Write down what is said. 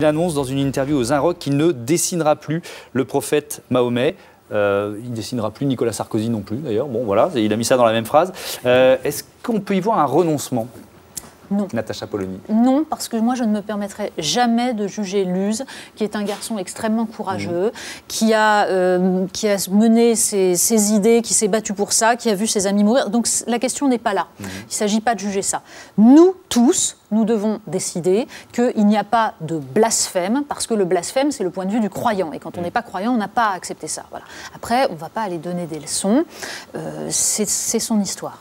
Il annonce dans une interview aux Inrock qu'il ne dessinera plus le prophète Mahomet. Euh, il ne dessinera plus Nicolas Sarkozy non plus, d'ailleurs. Bon, voilà, il a mis ça dans la même phrase. Euh, est-ce qu'on peut y voir un renoncement non. Natacha Polony Non, parce que moi, je ne me permettrai jamais de juger Luz, qui est un garçon extrêmement courageux, mmh. qui, a, euh, qui a mené ses, idées, qui s'est battu pour ça, qui a vu ses amis mourir. Donc la question n'est pas là. Mmh. Il ne s'agit pas de juger ça. Nous tous, nous devons décider qu'il n'y a pas de blasphème, parce que le blasphème, c'est le point de vue du croyant. Et quand on mmh. n'est pas croyant, on n'a pas à accepter ça. Voilà. Après, on ne va pas aller donner des leçons. Euh, c'est son histoire.